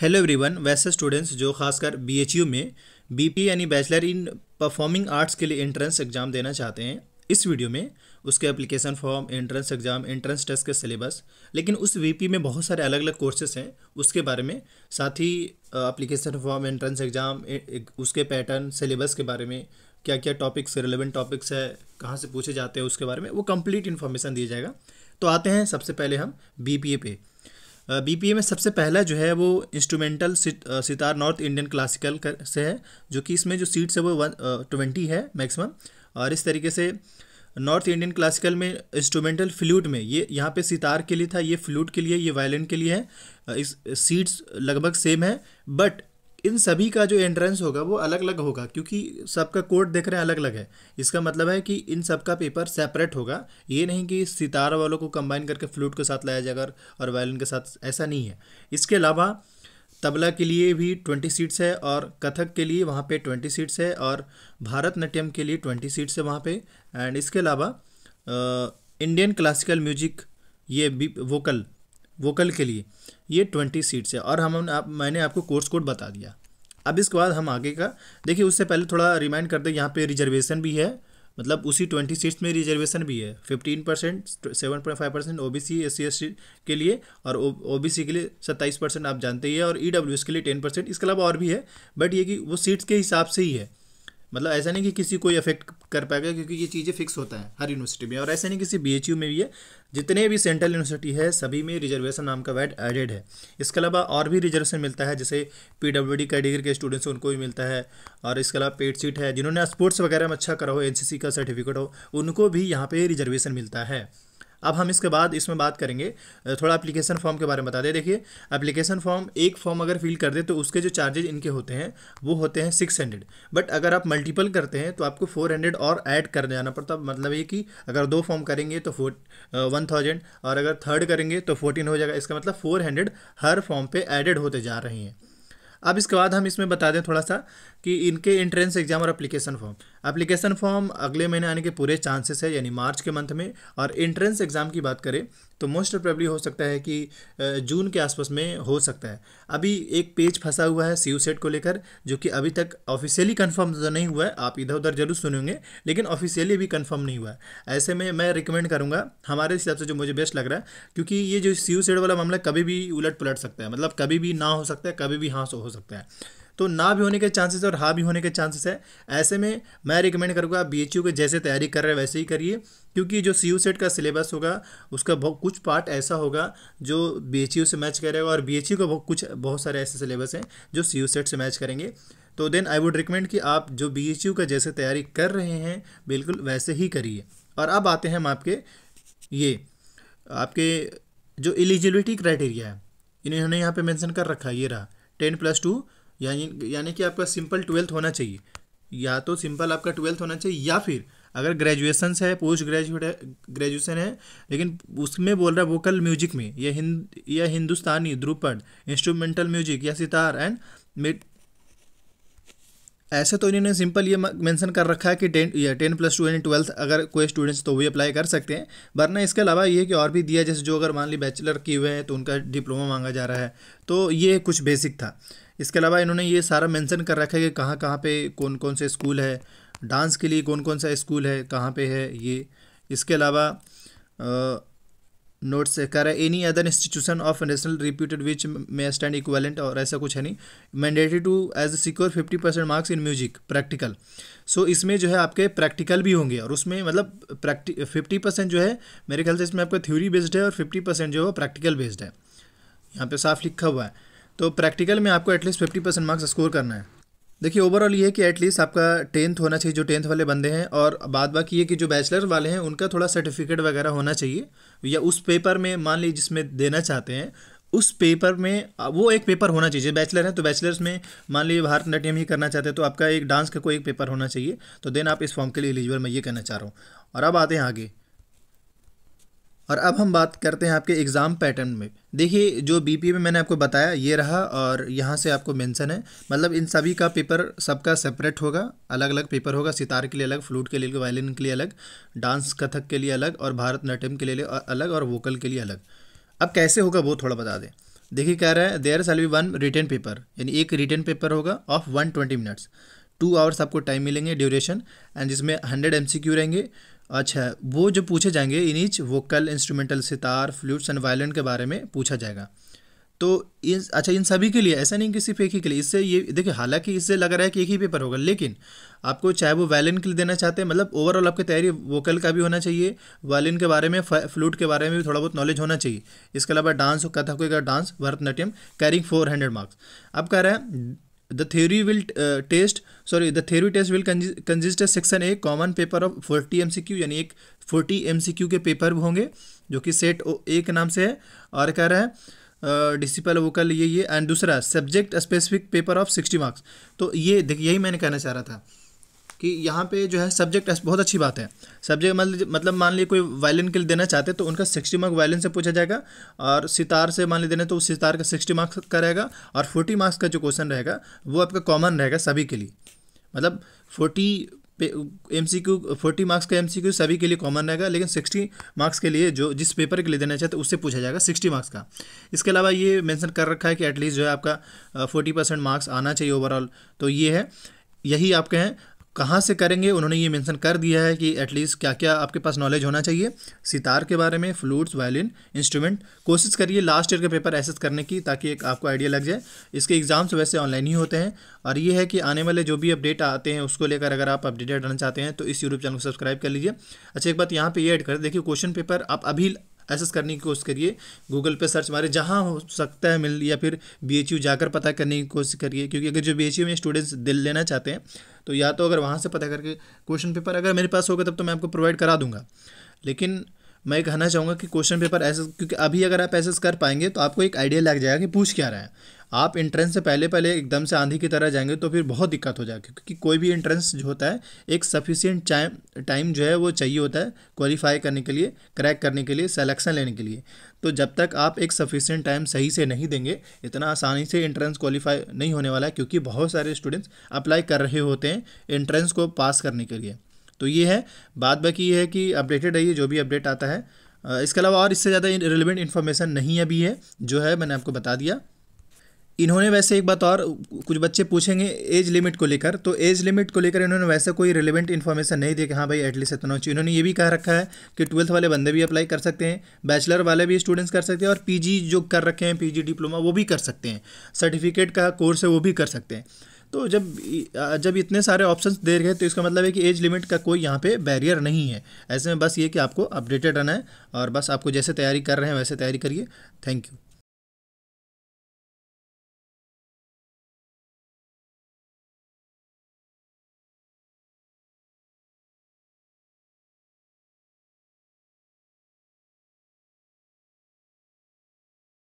hello everyone वैसे students जो खासकर बीएचयू में बीपी यानी बैचलर इन परफॉर्मिंग आर्ट्स के लिए एंट्रेंस एग्जाम देना चाहते हैं इस वीडियो में उसके application form entrance exam entrance test के सिलेबस लेकिन उस वीपी में बहुत सारे अलग अलग कोर्सेस हैं उसके बारे में साथ ही अप्लीकेशन फॉर्म एंट्रेंस एग्जाम उसके पैटर्न सिलेबस के बारे में क्या क्या टॉपिक्स रिलेवेंट टॉपिक्स है कहाँ से पूछे जाते हैं उसके बारे में वो कम्प्लीट इन्फॉर्मेशन दिया जाएगा तो आते हैं सबसे पहले हम बी पे बी में सबसे पहला जो है वो instrumental sitar North Indian classical से है जो कि इसमें जो सीट्स है वो वन ट्वेंटी है मैक्सिमम और इस तरीके से नॉर्थ इंडियन क्लासिकल में इंस्ट्रूमेंटल फ्लूट में ये यहाँ पे सितार के लिए था ये फ्लूट के लिए ये वायलिन के लिए है इस सीट्स लगभग सेम है बट इन सभी का जो एंट्रेंस होगा वो अलग अलग होगा क्योंकि सबका कोड देख रहे हैं अलग अलग है इसका मतलब है कि इन सब का पेपर सेपरेट होगा ये नहीं कि सितार वालों को कंबाइन करके फ्लूट के साथ लाया जाएगा और वायलिन के साथ ऐसा नहीं है इसके अलावा तबला के लिए भी ट्वेंटी सीट्स है और कथक के लिए वहाँ पर ट्वेंटी सीट्स है और भारतनाट्यम के लिए ट्वेंटी सीट्स है वहाँ पर एंड इसके अलावा इंडियन क्लासिकल म्यूजिक ये भी वोकल वोकल के लिए ये ट्वेंटी सीट्स है और हम आप मैंने आपको कोर्स कोड बता दिया अब इसके बाद हम आगे का देखिए उससे पहले थोड़ा रिमाइंड कर दें यहाँ पे रिजर्वेशन भी है मतलब उसी ट्वेंटी सीट्स में रिजर्वेशन भी है fifteen percent seven point five percent O B C S C S के लिए और ओ बी सी के लिए सत्ताईस परसेंट आप जानते ही है और ई डब्ल्यू एस के लिए टेन परसेंट इसके अलावा और भी है बट ये कि वो सीट्स के हिसाब से ही है मतलब ऐसा नहीं कि किसी को अफेक्ट कर पाएगा क्योंकि ये चीज़ें फिक्स होता है हर यूनिवर्सिटी में और ऐसा नहीं किसी बी में भी है जितने भी सेंट्रल यूनिवर्सिटी है सभी में रिजर्वेशन नाम का वैट एडेड है इसके अलावा और भी रिजर्वेशन मिलता है जैसे पी डब्ल्यू डी कैटेगरी के स्टूडेंट्स उनको भी मिलता है और इसके अलावा पेड सीट है जिन्होंने स्पोर्ट्स वगैरह में अच्छा करा हो एन का सर्टिफिकेट हो उनको भी यहाँ पर रिजर्वेशन मिलता है अब हम इसके बाद इसमें बात करेंगे थोड़ा एप्लीकेशन फॉर्म के बारे में बता दें देखिए एप्लीकेशन फॉर्म एक फॉर्म अगर फिल कर दे तो उसके जो चार्जेज इनके होते हैं वो होते हैं सिक्स हंड्रेड बट अगर आप मल्टीपल करते हैं तो आपको फोर हंड्रेड और ऐड कर जाना पड़ता मतलब ये कि अगर दो फॉर्म करेंगे तो फोर वन थाउजेंड और अगर थर्ड करेंगे तो फोर्टीन हो जाएगा इसका मतलब फोर हंड्रेड हर फॉर्म पर एडेड होते जा रहे हैं अब इसके बाद हम इसमें बता दें थोड़ा सा कि इनके इंट्रेंस एग्जाम और अप्लीकेशन फॉर्म अप्लीकेशन फॉर्म अगले महीने आने के पूरे चांसेस है यानी मार्च के मंथ में और इंट्रेंस एग्ज़ाम की बात करें तो मोस्ट प्रॉब्ली हो सकता है कि जून के आसपास में हो सकता है अभी एक पेज फंसा हुआ है सी सेट e को लेकर जो कि अभी तक ऑफिशियली कन्फर्म नहीं हुआ है आप इधर उधर जरूर सुनेंगे लेकिन ऑफिशियली अभी कन्फर्म नहीं हुआ है ऐसे में मैं रिकमेंड करूँगा हमारे हिसाब से जो मुझे बेस्ट लग रहा है क्योंकि ये जो सी सेट e वाला मामला कभी भी उलट पुलट सकता है मतलब कभी भी ना हो सकता है कभी भी हाँ हो हो सकता है तो ना भी होने के चांसेस और हाँ भी होने के चांसेस है ऐसे में मैं रिकमेंड करूँगा बी एच यू के जैसे तैयारी कर रहे हैं वैसे ही करिए क्योंकि जो सी यू सेट का सिलेबस होगा उसका बहुत कुछ पार्ट ऐसा होगा जो बी एच यू से मैच करेगा और बी एच यू का बहुत कुछ बहुत सारे ऐसे सिलेबस हैं जो सी यू सेट से मैच करेंगे तो देन आई वुड रिकमेंड कि आप जो बी एच यू का जैसे तैयारी कर रहे हैं बिल्कुल वैसे ही करिए और अब आते हैं हम आपके ये आपके जो एलिजिबिलिटी क्राइटेरिया है इन्होंने यहाँ पे मेंशन कर रखा है ये रहा टेन प्लस टू यानी यानी कि आपका सिंपल ट्वेल्थ होना चाहिए या तो सिंपल आपका ट्वेल्थ होना चाहिए या फिर अगर ग्रेजुएसन है पोस्ट ग्रेजुएट ग्रेजुएशन ग्रेजुएसन है लेकिन उसमें बोल रहा है वोकल म्यूजिक में या हिंद या हिंदुस्तानी ध्रुपद इंस्ट्रूमेंटल म्यूजिक या सितार एंड ऐसे तो इन्होंने सिंपल ये मेंशन कर रखा है कि टेन या टेन प्लस टू यानी ट्वेल्थ अगर कोई स्टूडेंट्स तो वही अप्लाई कर सकते हैं वरना इसके अलावा ये कि और भी दिया जैसे जो अगर मान ली बैचलर किए हुए हैं तो उनका डिप्लोमा मांगा जा रहा है तो ये कुछ बेसिक था इसके अलावा इन्होंने ये सारा मैंसन कर रखा है कि कहाँ कहाँ पर कौन कौन से स्कूल है डांस के लिए कौन कौन सा स्कूल है कहाँ पर है ये इसके अलावा नोट्स कह रहा है any other institution of national reputed which may stand equivalent और ऐसा कुछ है नहीं mandatory to as secure fifty percent marks in music practical so इसमें जो है आपके प्रैक्टिकल भी होंगे और उसमें मतलब प्रैक्टिक फिफ्टी परसेंट जो है मेरे ख्याल से इसमें आपका थ्योरी बेस्ड है और फिफ्टी परसेंट जो है प्रैक्टिकल बेस्ड है यहाँ पर साफ लिखा हुआ है तो प्रैक्टिकल में आपको at least fifty percent marks score करना है देखिए ओवरऑल ये है कि एटलीस्ट आपका टेंथ होना चाहिए जो टेंथ वाले बंदे हैं और बाद बाकी ये कि जो बैचलर वाले हैं उनका थोड़ा सर्टिफिकेट वगैरह होना चाहिए या उस पेपर में मान लीजिए जिसमें देना चाहते हैं उस पेपर में वो एक पेपर होना चाहिए बैचलर है तो बैचलर्स में मान लीजिए भारतनाट्यम ही करना चाहते हैं तो आपका एक डांस का कोई एक पेपर होना चाहिए तो देन आप इस फॉर्म के लिए एलिजिबल मैं ये कहना चाह रहा हूँ और अब आते हैं आगे और अब हम बात करते हैं आपके एग्ज़ाम पैटर्न में देखिए जो बी में मैंने आपको बताया ये रहा और यहाँ से आपको मेंशन है मतलब इन सभी का पेपर सबका सेपरेट होगा अलग अलग पेपर होगा सितार के लिए अलग फ्लूट के लिए वायलिन के लिए अलग डांस कथक के लिए अलग और भारतनाट्यम के लिए अलग और वोकल के लिए अलग अब कैसे होगा वो थोड़ा बता दें देखिए कह रहा है there shall be one written paper यानी एक रिटर्न पेपर होगा of one twenty minutes two hours आपको टाइम मिलेंगे ड्यूरेशन एंड जिसमें हंड्रेड एम रहेंगे अच्छा वो जो पूछे जाएंगे in each vocal instrumental sitar flutes and violin के बारे में पूछा जाएगा तो इन अच्छा इन सभी के लिए ऐसा नहीं कि सिर्फ एक ही के लिए इससे ये देखिए हालांकि इससे लग रहा है कि एक ही पेपर होगा लेकिन आपको चाहे वो वायलिन के लिए देना चाहते हैं मतलब ओवरऑल आपकी तैयारी वोकल का भी होना चाहिए वायलिन के बारे में फ्लूट के बारे में भी थोड़ा बहुत नॉलेज होना चाहिए इसके अलावा डांस कथक का dance Bharatanatyam carrying four hundred marks अब कह रहे हैं the theory will uh, test sorry the theory test will consist of section a common paper of 40 mcq yani ek 40 mcq के पेपर होंगे जो कि set a ke naam se hai aur keh raha hai discipline vocal ये ये and दूसरा subject specific paper of sixty marks तो ये देखिए यही मैंने कहना चाह रहा था कि यहाँ पे जो है सब्जेक्ट बहुत अच्छी बात है सब्जेक्ट मतलब मतलब मान लीजिए कोई वायलिन के लिए देना चाहते तो उनका सिक्सटी मार्क वायलिन से पूछा जाएगा और सितार से मान लीजिए देना तो उस सितार का सिक्सटी मार्क्स का रहेगा और फोर्टी मार्क्स का जो क्वेश्चन रहेगा वो आपका कॉमन रहेगा सभी के लिए मतलब forty M C Q forty marks का एम सी क्यू सभी के लिए कॉमन रहेगा लेकिन सिक्सटी मार्क्स के लिए जो जिस पेपर के लिए देना चाहते उससे पूछा जाएगा सिक्सटी मार्क्स का इसके अलावा ये मेंशन कर रखा है कि एटलीस्ट जो है आपका फोर्टी परसेंट मार्क्स आना चाहिए ओवरऑल तो ये है यही आपके हैं कहाँ से करेंगे उन्होंने ये मेंशन कर दिया है कि एटलीस्ट क्या क्या आपके पास नॉलेज होना चाहिए सितार के बारे में फ्लूट्स वायलिन इंस्ट्रूमेंट कोशिश करिए लास्ट ईयर के पेपर एसेस करने की ताकि एक आपको आइडिया लग जाए इसके एग्ज़ाम्स वैसे ऑनलाइन ही होते हैं और ये है कि आने वाले जो भी अपडेट आते हैं उसको लेकर अगर आप अपडेटेड रहना चाहते हैं तो इस यूट्यूब चैनल को सब्सक्राइब कर लीजिए अच्छा एक बात यहाँ पर ये ऐड कर देखिए क्वेश्चन पेपर आप अभी ऐसा करने की कोशिश करिए गूगल पे सर्च मारे जहाँ हो सकता है मिल या फिर बी जाकर पता करने की कोशिश करिए क्योंकि अगर जो बी में स्टूडेंट्स दिल लेना चाहते हैं तो या तो अगर वहाँ से पता करके क्वेश्चन पेपर अगर मेरे पास होगा तब तो मैं आपको प्रोवाइड करा दूंगा लेकिन मैं कहना चाहूँगा कि क्वेश्चन पेपर ऐसा क्योंकि अभी अगर आप ऐसे कर पाएंगे तो आपको एक आइडिया लग जाएगा कि पूछ क्या रहा है आप इंट्रेंस से पहले पहले एकदम से आंधी की तरह जाएंगे तो फिर बहुत दिक्कत हो जाएगी क्योंकि कोई भी एंट्रेंस जो होता है एक सफिशियंट टाइम जो है वो चाहिए होता है क्वालिफाई करने के लिए क्रैक करने के लिए सेलेक्शन लेने के लिए तो जब तक आप एक सफिशियंट टाइम सही से नहीं देंगे इतना आसानी से इंट्रेंस क्वालिफाई नहीं होने वाला है क्योंकि बहुत सारे स्टूडेंट्स अप्लाई कर रहे होते हैं इंट्रेंस को पास करने के लिए तो ये है बात बाकी ये है कि अपडेटेड रहिए जो भी अपडेट आता है इसके अलावा और इससे ज़्यादा रिलेवेंट इन्फॉर्मेशन नहीं अभी है जो है मैंने आपको बता दिया इन्होंने वैसे एक बात और कुछ बच्चे पूछेंगे एज लिमिट को लेकर तो एज लिमिट को लेकर इन्होंने वैसे कोई रिलेवेंट इन्फॉर्मेशन नहीं दिया कि हाँ भाई एटलीस्ट इतना चाहिए इन्होंने ये भी कह रखा है कि ट्वेल्थ वाले बंदे भी अप्लाई कर सकते हैं बैचलर वाले भी स्टूडेंट्स कर सकते हैं और पी जो कर रखे हैं पी डिप्लोमा वो भी कर सकते हैं सर्टिफिकेट का कोर्स है वो भी कर सकते हैं तो जब जब इतने सारे ऑप्शन दे हैं तो इसका मतलब है कि एज लिमिट का कोई यहाँ पे बैरियर नहीं है ऐसे में बस ये कि आपको अपडेटेड रहना है और बस आपको जैसे तैयारी कर रहे हैं वैसे तैयारी करिए थैंक यू